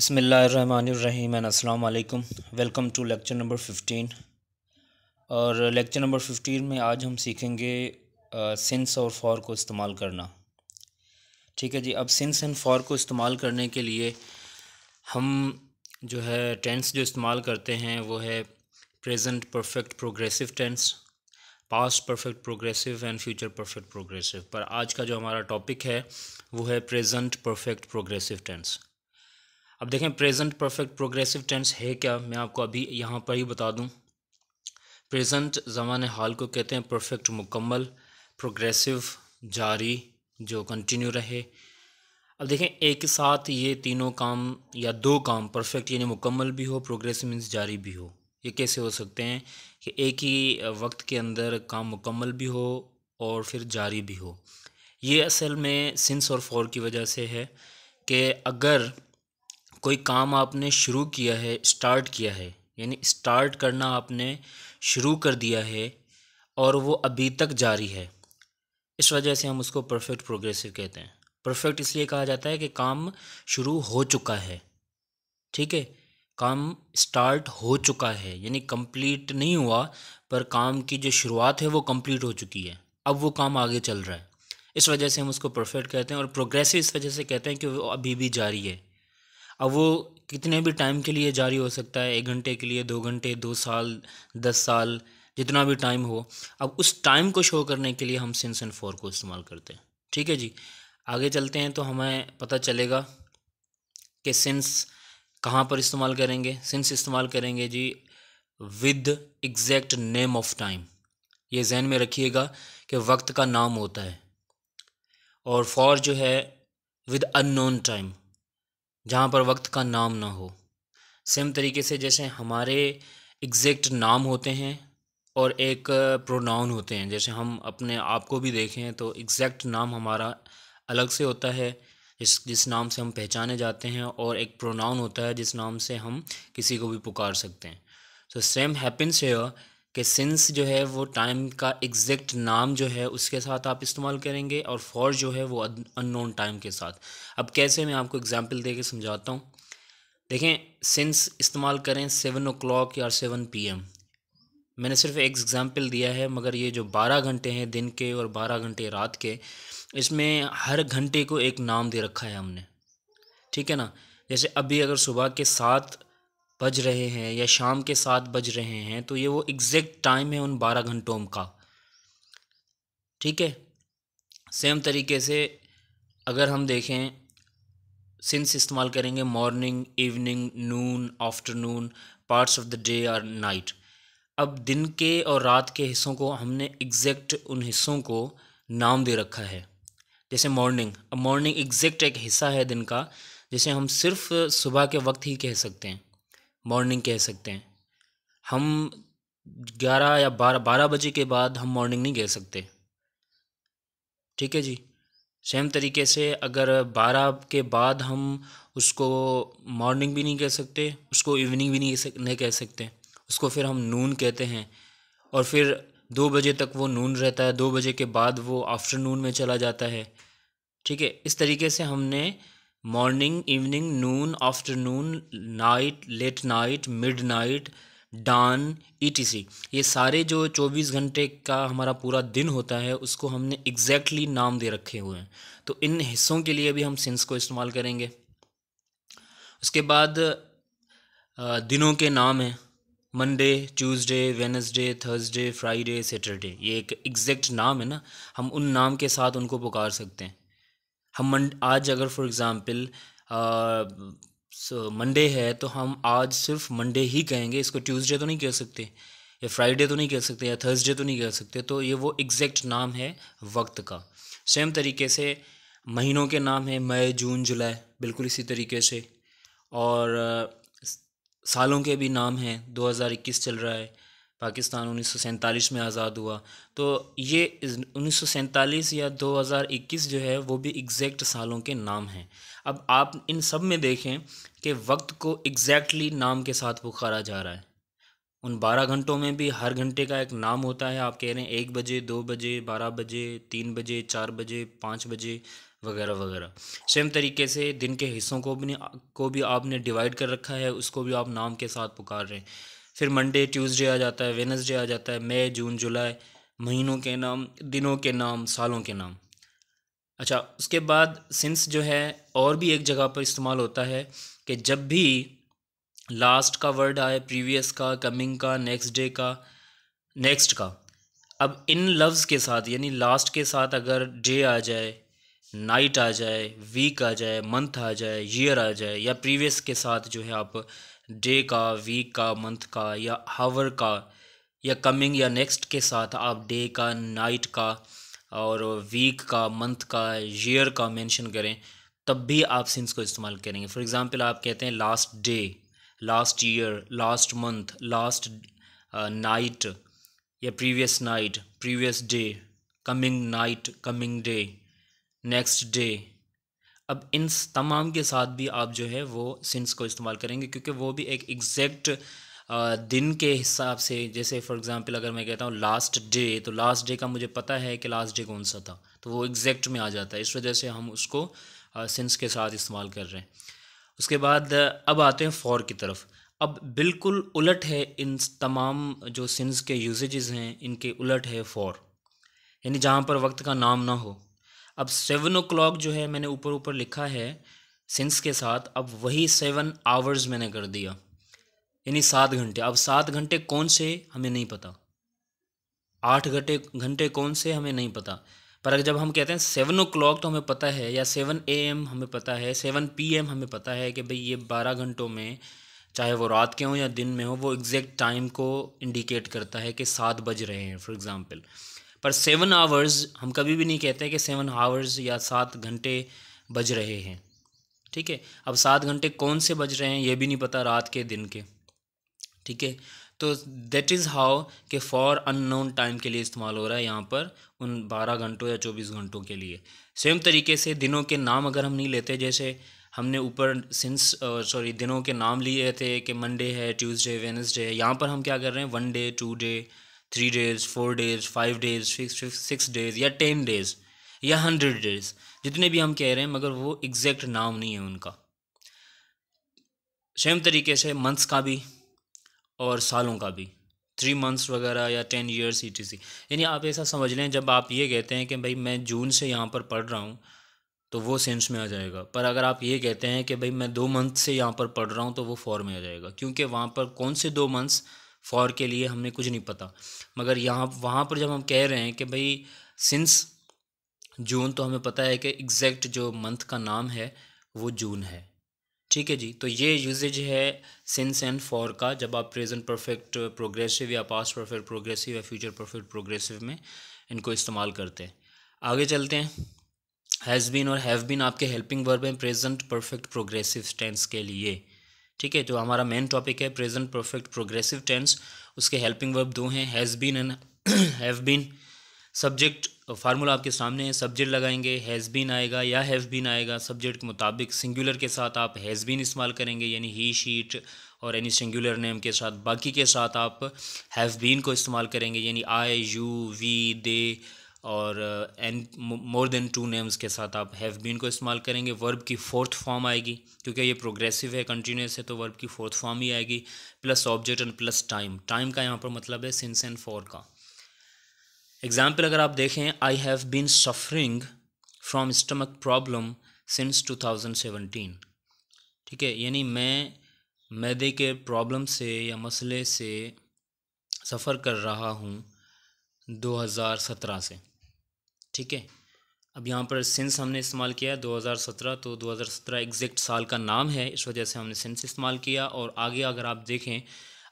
बसमीम अल्लाम welcome to lecture number fifteen और लेक्चर नंबर फिफ्टीन में आज हम सीखेंगे सिंस और फॉर को इस्तेमाल करना ठीक है जी अब सिंस एंड फॉर को इस्तेमाल करने के लिए हम जो है टेंस जो इस्तेमाल करते हैं वो है present perfect progressive tense past perfect progressive and future perfect progressive पर आज का जो हमारा टॉपिक है वो है प्रेजेंट परफेक्ट प्रोग्रेसिव टेंस अब देखें प्रेजेंट परफेक्ट प्रोग्रेसिव टेंस है क्या मैं आपको अभी यहाँ पर ही बता दूँ प्रेजेंट ज़मान हाल को कहते हैं परफेक्ट मुकम्मल प्रोग्रेसिव जारी जो कंटिन्यू रहे अब देखें एक साथ ये तीनों काम या दो काम परफेक्ट यानी मुकम्मल भी हो प्रोग्रेसिव मीन्स जारी भी हो ये कैसे हो सकते हैं कि एक ही वक्त के अंदर काम मुकम्मल भी हो और फिर जारी भी हो ये असल में सिंस और फॉर की वजह से है कि अगर कोई काम आपने शुरू किया है स्टार्ट किया है यानी स्टार्ट करना आपने शुरू कर दिया है और वो अभी तक जारी है इस वजह से हम उसको परफेक्ट प्रोग्रेसिव कहते हैं परफेक्ट इसलिए कहा जाता है कि काम शुरू हो चुका है ठीक है काम स्टार्ट हो चुका है यानी कंप्लीट नहीं हुआ पर काम की जो शुरुआत है वो कंप्लीट हो चुकी है अब वो काम आगे चल रहा है इस वजह से हम उसको परफेक्ट कहते हैं और प्रोग्रेसिव इस वजह से कहते हैं कि वो अभी भी जारी है अब वो कितने भी टाइम के लिए जारी हो सकता है एक घंटे के लिए दो घंटे दो साल दस साल जितना भी टाइम हो अब उस टाइम को शो करने के लिए हम एंड फोर को इस्तेमाल करते हैं ठीक है जी आगे चलते हैं तो हमें पता चलेगा कि सेंस कहाँ पर इस्तेमाल करेंगे सेंस इस्तेमाल करेंगे जी with exact name of time ये जहन में रखिएगा कि वक्त का नाम होता है और फॉर जो है विद अननोन टाइम जहाँ पर वक्त का नाम ना हो सेम तरीके से जैसे हमारे एग्जैक्ट नाम होते हैं और एक प्रोनाउन होते हैं जैसे हम अपने आप को भी देखें तो एग्जैक्ट नाम हमारा अलग से होता है जिस जिस नाम से हम पहचाने जाते हैं और एक प्रोनाउन होता है जिस नाम से हम किसी को भी पुकार सकते हैं सो सेम हैपन्स हेयर कि सिंस जो है वो टाइम का एग्जैक्ट नाम जो है उसके साथ आप इस्तेमाल करेंगे और फॉर जो है वो अननोन टाइम के साथ अब कैसे मैं आपको एग्जांपल दे के समझाता हूँ देखें सिंस इस्तेमाल करें सेवन ओ क्लाक या सेवन पी एम मैंने सिर्फ एक एग्ज़ाम्पल दिया है मगर ये जो बारह घंटे हैं दिन के और बारह घंटे रात के इसमें हर घंटे को एक नाम दे रखा है हमने ठीक है ना जैसे अभी अगर सुबह के सात बज रहे हैं या शाम के सात बज रहे हैं तो ये वो एग्जैक्ट टाइम है उन बारह घंटों का ठीक है सेम तरीके से अगर हम देखें सिंस इस्तेमाल करेंगे morning evening noon afternoon parts of the day और नाइट अब दिन के और रात के हिस्सों को हमने एग्जैक्ट उन हिस्सों को नाम दे रखा है जैसे मॉर्निंग अब मॉर्निंग एग्जैक्ट एक हिस्सा है दिन का जिसे हम सिर्फ सुबह के वक्त ही कह सकते हैं मॉर्निंग कह सकते हैं हम ग्यारह या बारह बारह बजे के बाद हम मॉर्निंग नहीं कह सकते ठीक है जी सेम तरीके से अगर बारह के बाद हम उसको मॉर्निंग भी नहीं कह सकते उसको इवनिंग भी नहीं सक, नहीं कह सकते उसको फिर हम नून कहते हैं और फिर दो बजे तक वो नून रहता है दो बजे के बाद वो आफ्टरनून में चला जाता है ठीक है इस तरीके से हमने morning evening noon afternoon night late night midnight dawn ई ये सारे जो 24 घंटे का हमारा पूरा दिन होता है उसको हमने एग्जैक्टली exactly नाम दे रखे हुए हैं तो इन हिस्सों के लिए भी हम सिंस को इस्तेमाल करेंगे उसके बाद दिनों के नाम हैं Monday Tuesday Wednesday Thursday Friday Saturday ये एक एग्जैक्ट नाम है ना हम उन नाम के साथ उनको पुकार सकते हैं हम आज अगर फॉर एग्ज़ाम्पल मंडे है तो हम आज सिर्फ मंडे ही कहेंगे इसको ट्यूसडे तो नहीं कह सकते या फ्राइडे तो नहीं कह सकते या थर्सडे तो नहीं कह सकते तो ये वो एग्जैक्ट नाम है वक्त का सेम तरीके से महीनों के नाम है मई जून जुलाई बिल्कुल इसी तरीके से और सालों के भी नाम हैं 2021 चल रहा है पाकिस्तान उन्नीस में आज़ाद हुआ तो ये उन्नीस या 2021 जो है वो भी एग्जैक्ट सालों के नाम हैं अब आप इन सब में देखें कि वक्त को एग्जैक्टली नाम के साथ पुकारा जा रहा है उन बारह घंटों में भी हर घंटे का एक नाम होता है आप कह रहे हैं एक बजे दो बजे बारह बजे तीन बजे चार बजे पाँच बजे वगैरह वगैरह सेम तरीके से दिन के हिस्सों को भी को भी आपने डिवाइड कर रखा है उसको भी आप नाम के साथ पुकार रहे हैं फिर मंडे ट्यूसडे आ जाता है वेनसडे आ जाता है मई जून जुलाई महीनों के नाम दिनों के नाम सालों के नाम अच्छा उसके बाद सिंस जो है और भी एक जगह पर इस्तेमाल होता है कि जब भी लास्ट का वर्ड आए प्रीवियस का कमिंग का नेक्स्ट डे का नेक्स्ट का अब इन लफ्ज़ के साथ यानी लास्ट के साथ अगर डे आ जाए नाइट आ जाए वीक आ जाए मंथ आ जाए ईयर आ जाए या प्रीवियस के साथ जो है आप डे का वीक का मंथ का या हावर का या कमिंग या नेक्स्ट के साथ आप डे का नाइट का और वीक का मंथ का ईयर का मेंशन करें तब भी आप सिंस को इस्तेमाल करेंगे फॉर एग्ज़ाम्पल आप कहते हैं last day last year last month last night या previous night previous day coming night coming day next day अब इन तमाम के साथ भी आप जो है वो सिंस को इस्तेमाल करेंगे क्योंकि वो भी एक एग्जैक्ट दिन के हिसाब से जैसे फॉर एग्ज़ाम्पल अगर मैं कहता हूँ लास्ट डे तो लास्ट डे का मुझे पता है कि लास्ट डे कौन सा था तो वो एग्जैक्ट में आ जाता है इस वजह से हम उसको सिंस के साथ इस्तेमाल कर रहे हैं उसके बाद अब आते हैं फॉर की तरफ अब बिल्कुल उलट है इन तमाम जो सिंस के यूजेज़ हैं इनके उलट है फॉर यानी जहाँ पर वक्त का नाम ना हो अब सेवन ओ क्लॉक जो है मैंने ऊपर ऊपर लिखा है सिंस के साथ अब वही सेवन आवर्स मैंने कर दिया यानी सात घंटे अब सात घंटे कौन से हमें नहीं पता आठ घंटे घंटे कौन से हमें नहीं पता पर जब हम कहते हैं सेवन ओ क्लॉक तो हमें पता है या सेवन ए एम हमें पता है सेवन पी एम हमें पता है कि भाई ये बारह घंटों में चाहे वो रात के हों या दिन में हो वो एग्जैक्ट टाइम को इंडिकेट करता है कि सात बज रहे हैं फॉर एग्ज़ाम्पल पर सेवन आवर्स हम कभी भी नहीं कहते कि सेवन आवर्स या सात घंटे बज रहे हैं ठीक है अब सात घंटे कौन से बज रहे हैं ये भी नहीं पता रात के दिन के ठीक है तो देट इज़ हाउ के फॉर अननोन टाइम के लिए इस्तेमाल हो रहा है यहाँ पर उन बारह घंटों या चौबीस घंटों के लिए सेम तरीके से दिनों के नाम अगर हम नहीं लेते जैसे हमने ऊपर सिंस सॉरी दिनों के नाम लिए थे कि मंडे है ट्यूसडे वेनसडे है यहाँ पर हम क्या कर रहे हैं one day two day three days four days five days six days या टेन डेज़ या हंड्रेड डेज़ जितने भी हम कह रहे हैं मगर वो एग्जैक्ट नाम नहीं है उनका सेम तरीके से मंथ्स का भी और सालों का भी थ्री मंथ्स वगैरह या टेन ईयर्स ई टी यानी आप ऐसा समझ लें जब आप ये कहते हैं कि भाई मैं जून से यहाँ पर पढ़ रहा हूँ तो वो सेंस में आ जाएगा पर अगर आप ये कहते हैं कि भाई मैं दो मंथ से यहाँ पर पढ़ रहा हूँ तो वो फॉर में आ जाएगा क्योंकि वहाँ पर कौन से दो मंथ्स फॉर के लिए हमें कुछ नहीं पता मगर यहाँ वहाँ पर जब हम कह रहे हैं कि भाई सिंस जून तो हमें पता है कि एग्जैक्ट जो मंथ का नाम है वो जून है ठीक है जी तो ये यूजेज है सिंस एंड फॉर का जब आप प्रेजेंट परफेक्ट प्रोग्रेसिव या पास्ट परफेक्ट प्रोग्रेसिव या फ्यूचर परफेक्ट प्रोग्रेसिव में इनको इस्तेमाल करते हैं आगे चलते हैं हैज़ बीन और हैव बीन आपके हेल्पिंग वर्ब हैं प्रेजेंट परफेक्ट प्रोग्रेसिव टेंस के लिए ठीक है तो हमारा मेन टॉपिक है प्रेजेंट परफेक्ट प्रोग्रेसिव टेंस उसके हेल्पिंग वर्ब दो हैं has been and have been subject formula आपके सामने है सब्जेक्ट लगाएंगे हैज़ बीन आएगा या हैव बीन आएगा सब्जेक्ट के मुताबिक सिंगुलर के साथ आप हैज़ बीन इस्तेमाल करेंगे यानी ही शीट और एनी सिंगुलर नेम के साथ बाकी के साथ आप हैव बीन को इस्तेमाल करेंगे यानी आई यू वी दे और and more than two names के साथ आप हैव बीन को इस्तेमाल करेंगे वर्ब की फोर्थ फॉर्म आएगी क्योंकि ये प्रोग्रेसिव है कंटिन्यूस है तो वर्ब की फोर्थ फॉर्म ही आएगी plus object and plus time time का यहाँ पर मतलब है सिंस एंड फॉर का एग्ज़ाम्पल अगर आप देखें I have been suffering from stomach problem since two ठीक है यानी मैं मैदे के प्रॉब्लम से या मसले से सफ़र कर रहा हूँ 2017 से ठीक है अब यहाँ पर सिंस हमने इस्तेमाल किया है 2017 तो 2017 एग्जैक्ट साल का नाम है इस वजह से हमने सिंस इस्तेमाल किया और आगे अगर आप देखें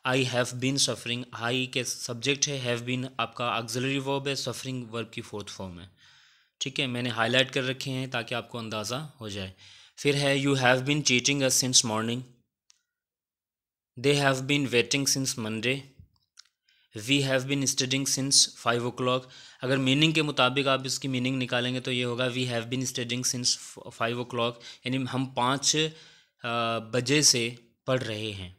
I have been suffering I के सब्जेक्ट है हैव बीन आपका एग्जलरी वर्ब है सफरिंग वर्ब की फोर्थ फॉर्म है ठीक है मैंने हाईलाइट कर रखे हैं ताकि आपको अंदाज़ा हो जाए फिर है you have been cheating uh since morning they have been waiting since Monday we have been studying since five o'clock अगर मीनिंग के मुताबिक आप इसकी मीनिंग निकालेंगे तो ये होगा we have been studying since five o'clock यानी हम पाँच बजे से पढ़ रहे हैं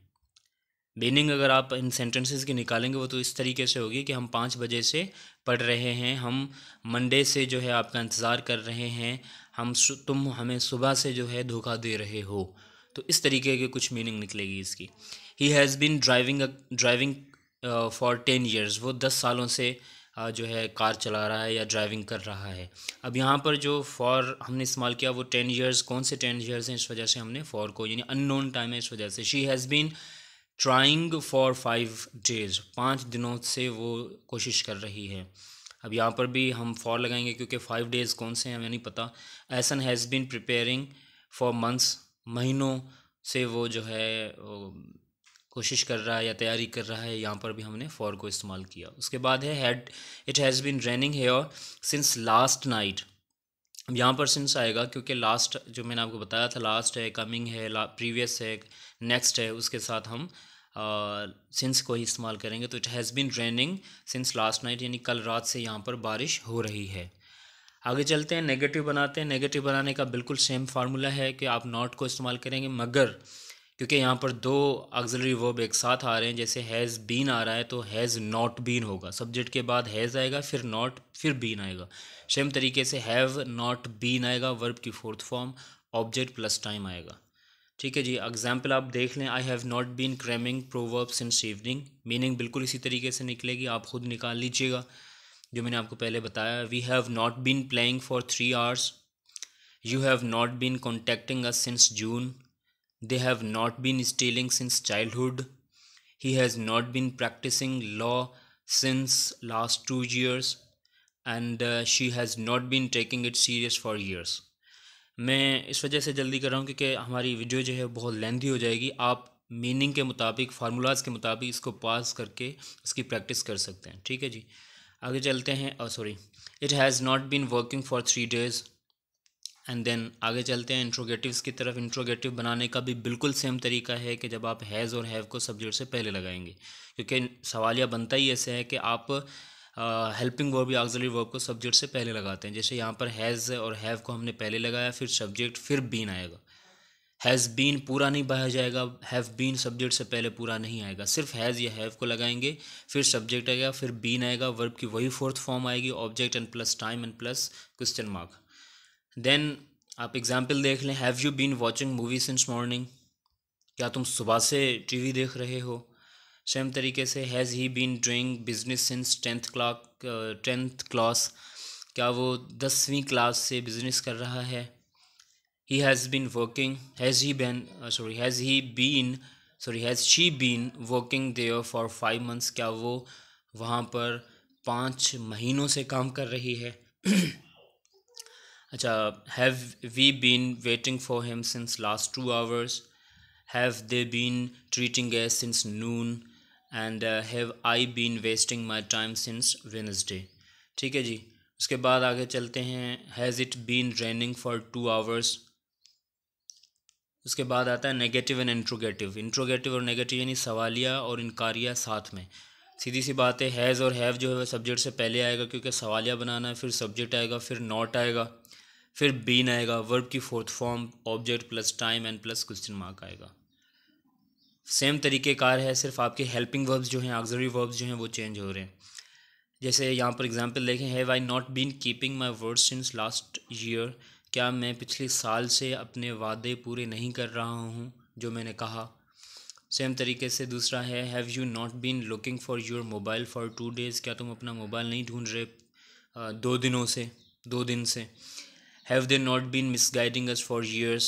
मीनिंग अगर आप इन सेंटेंसेस की निकालेंगे वो तो इस तरीके से होगी कि हम पाँच बजे से पढ़ रहे हैं हम मंडे से जो है आपका इंतज़ार कर रहे हैं हम तुम हमें सुबह से जो है धोखा दे रहे हो तो इस तरीके के कुछ मीनिंग निकलेगी इसकी he has been driving driving for ten years वो दस सालों से जो है कार चला रहा है या ड्राइविंग कर रहा है अब यहाँ पर जो फॉर हमने इस्तेमाल किया वो टेन ईयर्स कौन से टेन ईयर्स हैं इस वजह से हमने फॉर को यानी अननोन टाइम है इस वजह से she has been trying for five days पाँच दिनों से वो कोशिश कर रही है अब यहाँ पर भी हम फॉर लगाएंगे क्योंकि फाइव डेज़ कौन से हैं हमें नहीं पता Ahsan has been preparing for months महीनों से वो जो है कोशिश कर रहा है या तैयारी कर रहा है यहाँ पर भी हमने फॉर को इस्तेमाल किया उसके बाद है had it has been raining here since last night अब यहाँ पर सिंस आएगा क्योंकि लास्ट जो मैंने आपको बताया था लास्ट है कमिंग है प्रीवियस है नेक्स्ट है उसके साथ हम सिंस uh, को ही इस्तेमाल करेंगे तो it has been raining since last night यानी कल रात से यहाँ पर बारिश हो रही है आगे चलते हैं नेगेटिव बनाते हैं नेगेटिव बनाने का बिल्कुल सेम फार्मूला है कि आप नॉट को इस्तेमाल करेंगे मगर क्योंकि यहाँ पर दो ऑक्जिलरी वर्ब एक साथ आ रहे हैं जैसे हैज़ बीन आ रहा है तो हैज़ नॉट बीन होगा सब्जेक्ट के बाद हैज़ आएगा फिर नॉट फिर बीन आएगा सेम तरीके से हैव नॉट बीन आएगा वर्ब की fourth form object plus time आएगा ठीक है जी एग्जाम्पल आप देख लें I have not been cramming proverb since evening meaning बिल्कुल इसी तरीके से निकलेगी आप खुद निकाल लीजिएगा जो मैंने आपको पहले बताया we have not been playing for three hours you have not been contacting us since June They have not been stealing since childhood. He has not been practicing law since last 2 years and uh, she has not been taking it serious for years. मैं इस वजह से जल्दी कर रहा हूँ क्योंकि हमारी वीडियो जो है बहुत लेंथी हो जाएगी आप मीनिंग के मुताबिक फार्मूलाज के मुताबिक इसको पास करके इसकी प्रैक्टिस कर सकते हैं ठीक है जी आगे चलते हैं और sorry it has not been working for three days and then आगे चलते हैं इंट्रोगेटिव्स की तरफ इंट्रोगेटिव बनाने का भी बिल्कुल सेम तरीका है कि जब आप हैज़ और हैव को सब्जेक्ट से पहले लगाएंगे क्योंकि सवालिया बनता ही ऐसे है कि आप हेल्पिंग वर्ब या ऑक्सिलरी वर्ब को सब्जेक्ट से पहले लगाते हैं जैसे यहाँ पर हैज़ और हैव को हमने पहले लगाया फिर सब्जेक्ट फिर बीन आएगा हैज़ बीन पूरा नहीं बहाया जाएगा हैव बीन सब्जेक्ट से पहले पूरा नहीं आएगा सिर्फ हैज़ या हैव को लगाएंगे फिर सब्जेक्ट आएगा फिर बीन आएगा वर्ब की वही फोर्थ फॉर्म आएगी object and plus time and plus question mark then आप एग्ज़ाम्पल देख लें have you been watching movie since morning क्या तुम सुबह से टीवी देख रहे हो सेम तरीके से has he been doing business since tenth clock tenth class क्या वो दसवीं क्लास से बिजनेस कर रहा है he has been working has he been sorry has he been sorry has she been working there for five months क्या वो वहाँ पर पाँच महीनों से काम कर रही है अच्छा have we been waiting for him since last two hours have they been treating gas since noon and have I been wasting my time since Wednesday ठीक है जी उसके बाद आगे चलते हैं has it been raining for two hours उसके बाद आता है नेगेटिव एंड इंट्रोगेटिव इंट्रोगेटिव और नेगेटिव यानी सवालिया और इनकारिया साथ में सीधी सी बात है हैज़ और हैव जो है वह सब्जेक्ट से पहले आएगा क्योंकि सवालिया बनाना है फिर सब्जेक्ट आएगा फिर नॉट आएगा फिर बीन आएगा वर्ब की fourth form object plus time and plus question mark आएगा सेम तरीके कार है सिर्फ आपके हेल्पिंग वर्ब्स जो हैं ऑक्जरी वर्ब्स जो हैं वो चेंज हो रहे हैं जैसे यहाँ पर एग्जांपल देखें have I not been keeping my word since last year क्या मैं पिछले साल से अपने वादे पूरे नहीं कर रहा हूँ जो मैंने कहा सेम तरीके से दूसरा है have you not been looking for your mobile for two days क्या तुम अपना मोबाइल नहीं ढूंढ रहे दो दिनों से दो दिन से Have they not been misguiding us for years?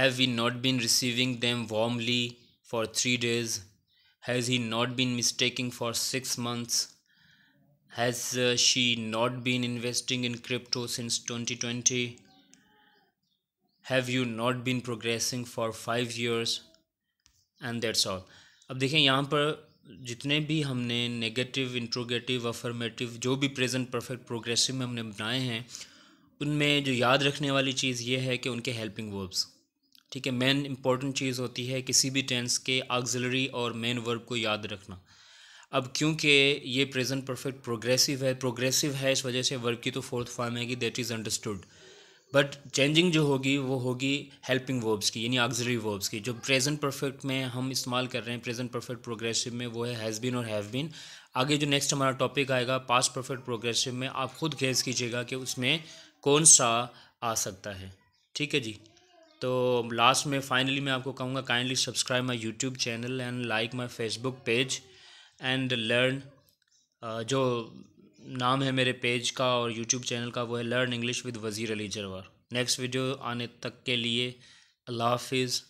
Have we not been receiving them warmly for three days? Has he not been mistaking for six months? Has uh, she not been investing in crypto since 2020? Have you not been progressing for five years? And that's all. अब देखें यहाँ पर जितने भी हमने negative interrogative affirmative जो भी present perfect progressive में हमने बनाए हैं उनमें जो याद रखने वाली चीज़ ये है कि उनके हेल्पिंग वर्ब्स ठीक है मेन इंपॉर्टेंट चीज़ होती है किसी भी टेंस के आगजलरी और मेन वर्ब को याद रखना अब क्योंकि ये प्रेजेंट परफेक्ट प्रोग्रेसिव है प्रोग्रेसिव है इस वजह से वर्ब की तो फोर्थ फॉर्म है कि that is understood but changing जो होगी वो होगी हेल्पिंग वर्ब्स की यानी आगजरी वर्ब्स की जो प्रेजेंट परफेक्ट में हम इस्तेमाल कर रहे हैं प्रेजेंट परफेक्ट प्रोग्रेसिव में वो है हैज़ बीन और हैव बीन आगे जो नेक्स्ट हमारा टॉपिक आएगा पास्ट परफेक्ट प्रोग्रेसिव में आप खुद गेस कीजिएगा कि उसमें कौन सा आ सकता है ठीक है जी तो लास्ट में फाइनली मैं आपको कहूँगा kindly subscribe my YouTube channel and like my Facebook page and learn जो नाम है मेरे पेज का और यूट्यूब चैनल का वो है लर्न इंग्लिश विद वज़ीर अली जरवार नेक्स्ट वीडियो आने तक के लिए अल्लाह हाफिज़